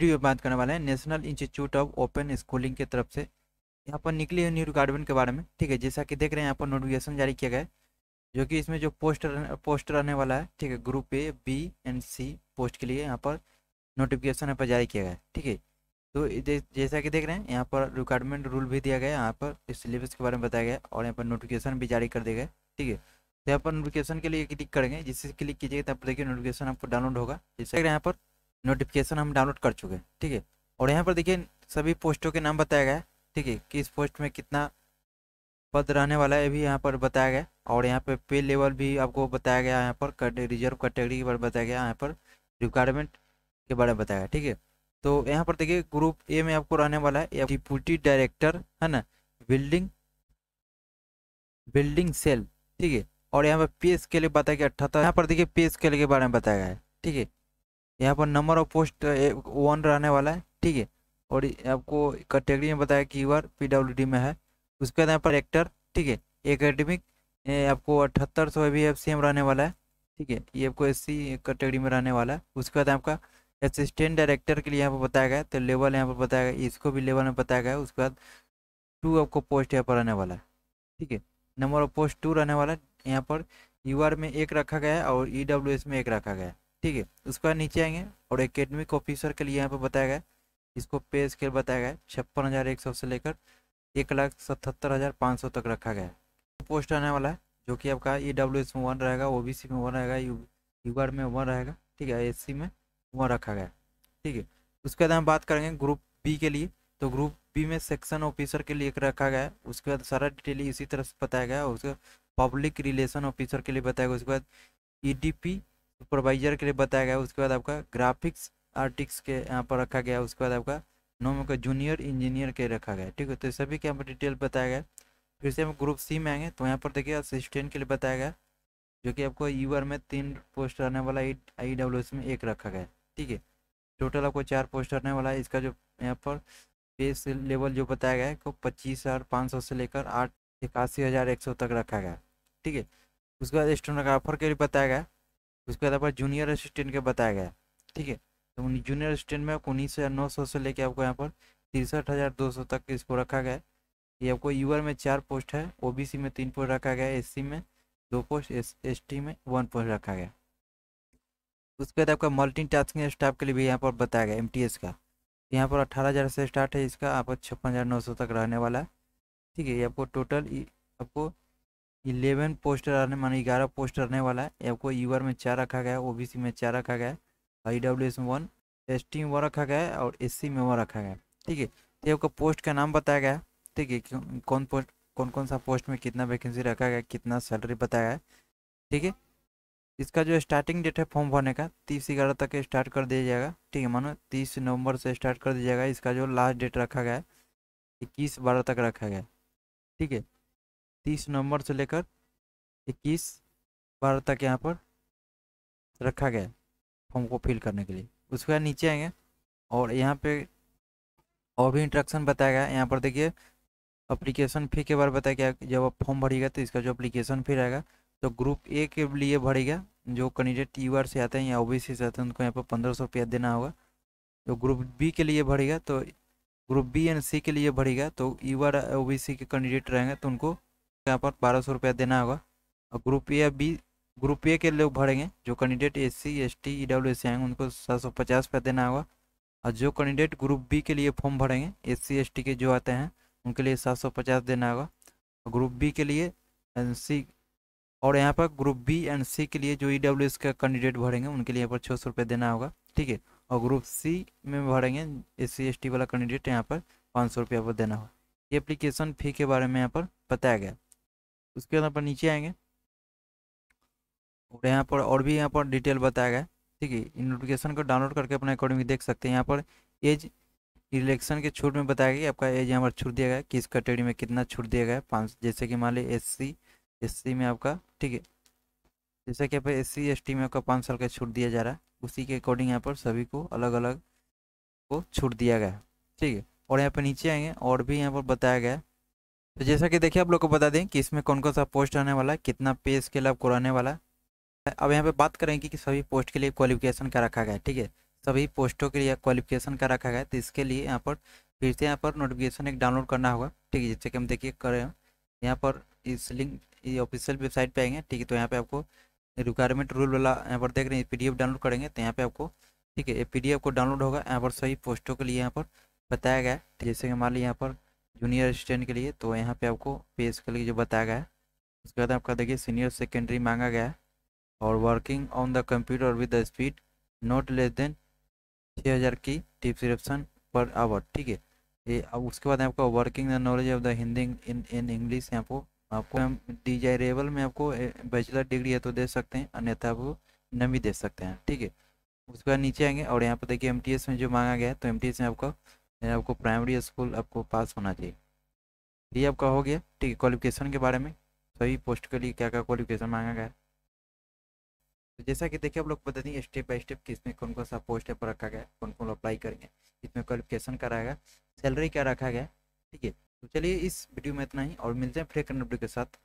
video बात करने वाले हैं national institute of open schooling की तरफ से यहाँ पर निकली है न्यू रिक्वायरमेंट के बारे में ठीक है जैसा कि देख रहे हैं यहाँ पर नोटिफिकेशन जारी किया गया है जो कि इसमें जो पोस्ट पोस्ट रहने वाला है ठीक है group A B and C post के लिए यहाँ पर नोटिफिकेशन यहाँ पर जारी किया गया ठीक है तो जैसा कि देख रहे हैं यहाँ पर रिक्वायरमेंट रूल भी दिया गया यहाँ पर सिलेबस के बारे में बताया गया और यहाँ पर नोटिफिकेशन भी जारी कर दिया गया ठीक है तो यहाँ पर नोटिफिकेशन के लिए क्लिक करेंगे जिससे क्लिक कीजिएगा तब देखिए नोटिफिकेशन आपको डाउनलोड होगा जैसे यहाँ पर नोटिफिकेशन हम डाउनलोड कर चुके हैं ठीक है और यहाँ पर देखिए सभी पोस्टों के नाम बताया गया है ठीक है कि इस पोस्ट में कितना पद रहने वाला है भी यहाँ पर बताया गया और यहाँ पर पे लेवल भी आपको बताया गया यहाँ पर रिजर्व कैटेगरी के बारे में बताया गया यहाँ पर रिक्वायरमेंट के बारे में बताया गया ठीक है तो यहाँ पर देखिए ग्रुप ए में आपको रहने वाला है डिप्यूटी डायरेक्टर है ना बिल्डिंग बिल्डिंग सेल ठीक है और यहाँ पर पे स्केल बताया गया अठहत्तर यहाँ पर देखिए पे स्केल के बारे में बताया गया है ठीक है तो यहाँ पर नंबर ऑफ पोस्ट वन रहने वाला है ठीक है और आपको कैटेगरी में बताया कि यूआर पी में है उसके बाद यहाँ पर एक्टर ठीक है एकेडमिक आपको अठहत्तर सौ भी एफ रहने वाला है ठीक है ये आपको एस सी कैटेगरी में रहने वाला है उसके बाद आपका असिस्टेंट डायरेक्टर के लिए यहाँ पर बताया गया तो लेवल यहाँ पर बताया गया इसको भी लेवल में बताया गया उसके बाद टू आपको पोस्ट यहाँ पर रहने वाला है ठीक है नंबर ऑफ पोस्ट टू रहने वाला है यहाँ पर यू में एक रखा गया है और ई e में एक रखा गया है ठीक है उसके बाद नीचे आएंगे और एकेडमिक ऑफिसर के लिए यहाँ पर बताया गया इसको पे स्केल बताया गया छप्पन हज़ार एक सौ से लेकर एक लाख सतहत्तर हज़ार पाँच सौ तक रखा गया है पोस्ट तो आने वाला है जो कि आपका ई डब्ल्यू एस में वन रहेगा ओ बी सी में वन रहेगा यू यू आर में वन रहेगा ठीक है एस सी में वन रखा गया ठीक है उसके बाद हम बात करेंगे ग्रुप बी के लिए तो ग्रुप बी में सेक्शन ऑफिसर के लिए एक रखा गया है उसके बाद सारा डिटेल इसी तरह से बताया गया और उसके पब्लिक रिलेशन ऑफिसर के लिए बताया गया उसके बाद ई डी पी सुपरवाइजर के लिए बताया गया उसके बाद आपका ग्राफिक्स आर्टिक्स के यहाँ पर रखा गया उसके बाद आपका नॉम का जूनियर इंजीनियर के रखा गया ठीक है तो सभी के यहाँ पर डिटेल बताया गया फिर से हम ग्रुप सी में आएंगे तो यहाँ पर देखिए असिस्टेंट के लिए बताया गया जो कि आपको आर में तीन पोस्ट रहने वाला आई डब्ल्यू एस में एक रखा गया ठीक है टोटल आपको चार पोस्ट रहने वाला है इसका जो यहाँ पर पे लेवल जो बताया गया है को पच्चीस हज़ार पाँच सौ से लेकर आठ इक्यासी हज़ार एक सौ तक रखा गया ठीक है उसके बाद स्टोनोग्राफर के लिए बताया गया उसके बाद आपका जूनियर असिस्टेंट का बताया गया ठीक है तो जूनियर असिस्टेंट में आपको उन्नीस हज़ार नौ सौ से लेकर आपको यहाँ पर तिरसठ हज़ार दो सौ तक इसको रखा गया है ये आपको यूआर में चार पोस्ट है सी में तीन पोस्ट रखा गया है सी में दो पोस्ट एस टी में वन पोस्ट रखा गया उसके बाद आपका मल्टी टास्किंग स्टाफ के लिए भी यहाँ पर बताया गया एस का यहाँ पर अट्ठारह हज़ार से स्टार्ट है इसका आप छप्पन हज़ार नौ सौ तक रहने वाला है ठीक है ये आपको टोटल आपको इलेवन पोस्टर आने माने ग्यारह पोस्ट रहने वाला है आपको आर में चार रखा गया है ओबीसी में चार रखा गया है आई डब्ल्यू एस में वन एस टी में वो रखा गया है और एस सी में वो रखा गया है ठीक है तो आपका पोस्ट का नाम बताया गया है ठीक है कौन पोस्ट कौन कौन सा पोस्ट में कितना वैकेंसी रखा गया कितना सैलरी बताया है ठीक है इसका जो स्टार्टिंग डेट है फॉर्म भरने का तीस ग्यारह तक स्टार्ट कर दिया जाएगा ठीक है मानो तीस नवंबर से स्टार्ट कर दिया जाएगा इसका जो लास्ट डेट रखा गया है इक्कीस बारह तक रखा गया ठीक है तीस नवंबर से लेकर इक्कीस बारह तक यहाँ पर रखा गया फॉर्म को फिल करने के लिए उसके बाद नीचे आएंगे और यहाँ पे और भी इंट्रक्शन बताया गया यहाँ पर देखिए अप्लीकेशन फ़ी के बारे में बताया गया जब आप फॉर्म भरेगा तो इसका जो अप्लीकेशन फ़ी रहेगा तो ग्रुप ए के लिए भरेगा जो कैंडिडेट यू से आते हैं या ओ से आते हैं उनको यहाँ पर पंद्रह सौ रुपया देना होगा जो ग्रुप बी के लिए भरेगा तो ग्रुप बी एंड सी के लिए भरेगा तो यू आर ओ के कैंडिडेट रहेंगे तो उनको यहाँ पर बारह सौ रुपया देना होगा और group A B group A के लोग भरेंगे जो candidate S C S T E W S आएंगे उनको सात सौ पचास रुपया देना होगा और जो कैंडिडेट ग्रुप बी के लिए फॉर्म भरेंगे एस सी एस टी के जो आते हैं उनके लिए सात सौ पचास देना होगा ग्रुप बी के लिए सी और यहाँ पर ग्रुप बी एंड सी के लिए जो ई डब्ल्यू एस का कैंडिडेट भरेंगे उनके लिए यहाँ पर छः सौ रुपये देना होगा ठीक है और ग्रुप सी में भरेंगे एस सी एस टी वाला कैंडिडेट यहाँ पर पाँच सौ रुपया पर देना होगा ये अप्लीकेशन फ़ी के बारे में यहाँ पर बताया गया उसके बाद अपन नीचे आएंगे और यहाँ पर और भी यहाँ पर डिटेल बताया गया ठीक है इन नोटिफिकेशन को डाउनलोड करके अपने अकॉर्डिंग देख सकते हैं यहाँ पर एज इलेक्शन के छूट में बताया गया कि आपका एज यहाँ पर छूट दिया गया किस कैटेगरी में कितना छूट दिया गया है पाँच जैसे कि मान ली एस सी एस सी में आपका ठीक है जैसे कि आप एस सी एस टी में आपका पाँच साल का छूट दिया जा रहा है उसी के अकॉर्डिंग यहाँ पर सभी को अलग अलग को छूट दिया गया है ठीक है और यहाँ पर नीचे आएंगे और भी यहाँ पर बताया गया तो जैसा कि देखिए आप लोग को बता दें कि इसमें कौन कौन सा पोस्ट आने वाला है कितना पे स्केल आपको रहने वाला है अब यहाँ पे बात करेंगे कि सभी पोस्ट के लिए क्वालिफिकेशन का रखा गया है ठीक है सभी पोस्टों के लिए क्वालिफिकेशन का रखा गया है तो इसके लिए यहाँ पर फिर से यहाँ पर नोटिफिकेशन एक डाउनलोड करना होगा ठीक है जैसे कि हम देखिए कर रहे हैं यहाँ पर इस लिंक ये ऑफिशियल वेबसाइट पर आएंगे ठीक है तो यहाँ पर आपको रिक्वायरमेंट रूल वाला यहाँ पर देख रहे हैं पी डाउनलोड करेंगे तो यहाँ पर आपको ठीक है पी को डाउनलोड होगा यहाँ पर सभी पोस्टों के लिए यहाँ पर बताया गया है जैसे कि हमारे लिए यहाँ पर जूनियर असिस्टेंट के लिए तो यहाँ पे आपको पे स्केल जो बताया गया है उसके बाद आपका देखिए सीनियर सेकेंडरी मांगा गया है और working on the computer with the speed not less than छः हज़ार की डिस्क्रिप्शन पर आवर ठीक है ये अब उसके बाद आपका working the knowledge of the Hindi in in English यहाँ आपको आपको हम डिजायरेबल में आपको बैचलर डिग्री है तो दे सकते हैं अन्यथा आपको नमी भी दे सकते हैं ठीक है उसके बाद नीचे आएंगे और यहाँ पर देखिए एम में जो मांगा गया है तो एम में आपका यानी आपको प्राइमरी स्कूल आपको पास होना चाहिए ये आपका हो गया ठीक है क्वालिफिकेशन के बारे में सभी तो पोस्ट के लिए क्या क्या क्वालिफिकेशन मांगा गया तो जैसा कि देखिए आप लोग बता दें स्टेप बाय स्टेप किसमें कौन कौन सा पोस्ट पर रखा गया कौन कौन अप्लाई करेंगे इसमें क्वालिफिकेशन क्या रहेगा सैलरी क्या रखा गया ठीक है तो चलिए इस वीडियो में इतना ही और मिलते हैं फ्रेक के साथ